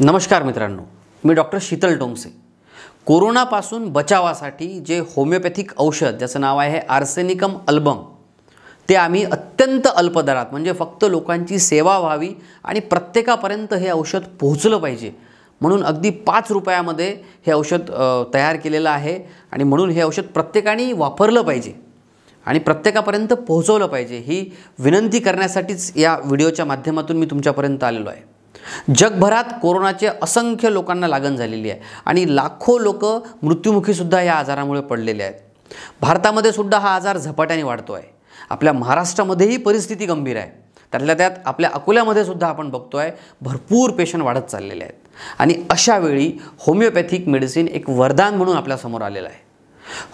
नमस्कार मित्रांनो मी डॉक्टर शीतल डोंगसे कोरोनापासून बचावासाठी जे होमिओपॅथिक औषध ज्याचं नाव आहे आर्सेनिकम अल्बम ते आम्ही अत्यंत अल्प दरात म्हणजे फक्त लोकांची सेवा व्हावी आणि प्रत्येकापर्यंत हे औषध पोहोचलं पाहिजे म्हणून अगदी पाच रुपयामध्ये हे औषध तयार केलेलं आहे आणि म्हणून हे औषध प्रत्येकाने वापरलं पाहिजे आणि प्रत्येकापर्यंत पोहोचवलं पाहिजे ही विनंती करण्यासाठीच या व्हिडिओच्या माध्यमातून मी तुमच्यापर्यंत आलेलो आहे जगभरात कोरोनाचे असंख्य लोकांना लागण झालेली आहे आणि लाखो लोक मृत्युमुखीसुद्धा या आजारामुळे पडलेले आहेत भारतामध्ये सुद्धा हा आजार झपाट्याने वाढतो आहे आपल्या महाराष्ट्रामध्येही परिस्थिती गंभीर आहे त्यातल्या त्यात आपल्या अकोल्यामध्ये सुद्धा आपण बघतो आहे भरपूर पेशंट वाढत चाललेले आहेत आणि अशावेळी होमिओपॅथिक मेडिसिन एक वरदान म्हणून आपल्यासमोर आलेलं आहे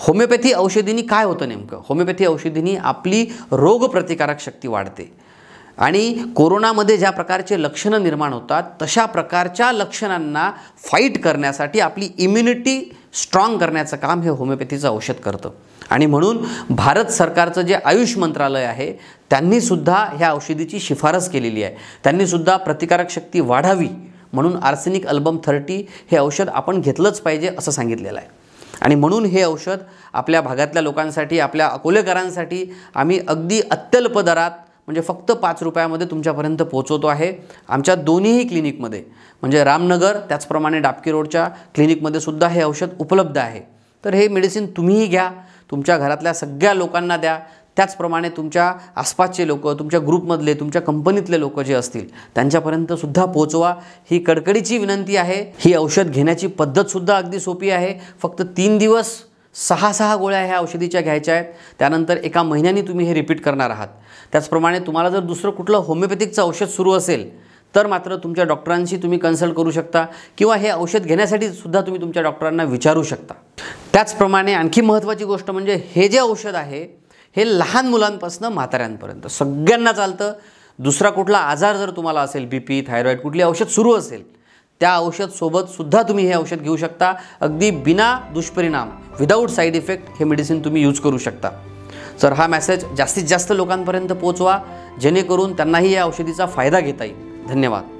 होमिओपॅथी औषधींनी काय होतं नेमकं होमिओपॅथी औषधींनी आपली रोगप्रतिकारक शक्ती वाढते आणि कोरोनामध्ये ज्या प्रकारचे लक्षणं निर्माण होतात तशा प्रकारच्या लक्षणांना फाईट करण्यासाठी आपली इम्युनिटी स्ट्रॉंग करण्याचं काम हे होमिओपॅथीचं औषध करतं आणि म्हणून भारत सरकारचं जे आयुष मंत्रालय आहे त्यांनीसुद्धा ह्या औषधीची शिफारस केलेली आहे त्यांनीसुद्धा प्रतिकारक शक्ती वाढावी म्हणून आर्सेनिक अल्बम थर्टी हे औषध आपण घेतलंच पाहिजे असं सांगितलेलं आहे आणि म्हणून हे औषध आपल्या भागातल्या लोकांसाठी आपल्या अकोलेकरांसाठी आम्ही अगदी अत्यल्प दरात म्हणजे फक्त पाच रुपयामध्ये तुमच्यापर्यंत पोहोचवतो आहे आमच्या दोन्हीही क्लिनिकमध्ये म्हणजे रामनगर त्याचप्रमाणे डापकी रोडच्या क्लिनिकमध्ये सुद्धा हे औषध उपलब्ध आहे तर हे मेडिसिन तुम्हीही घ्या तुमच्या घरातल्या सगळ्या लोकांना द्या त्याचप्रमाणे तुमच्या आसपासचे लोक तुमच्या ग्रुपमधले तुमच्या कंपनीतले लोक जे असतील त्यांच्यापर्यंत सुद्धा पोहोचवा ही कडकडीची विनंती आहे ही औषध घेण्याची पद्धतसुद्धा अगदी सोपी आहे फक्त तीन दिवस सहा सहा गोळ्या ह्या औषधीच्या घ्यायच्या आहेत त्यानंतर एका महिन्याने तुम्ही हे रिपीट करणार आहात त्याचप्रमाणे तुम्हाला जर दुसरं कुठलं होमिओपॅथिकचं औषध सुरू असेल तर मात्र तुमच्या डॉक्टरांशी तुम्ही कन्सल्ट करू शकता किंवा हे औषध घेण्यासाठी सुद्धा तुम्ही तुमच्या डॉक्टरांना विचारू शकता त्याचप्रमाणे आणखी महत्त्वाची गोष्ट म्हणजे हे जे औषध आहे हे लहान मुलांपासून म्हाताऱ्यांपर्यंत सगळ्यांना चालतं दुसरा कुठला आजार जर तुम्हाला असेल बी पी थायरॉईड कुठली औषध सुरू असेल त्या सोबत सुद्धा तुम्ही हे औषध घेऊ शकता अगदी बिना दुष्परिणाम विदाऊट साईड इफेक्ट हे मेडिसिन तुम्ही यूज करू शकता सर हा मेसेज जास्तीत जास्त लोकांपर्यंत पोहोचवा जेणेकरून त्यांनाही या औषधीचा फायदा घेता येईल धन्यवाद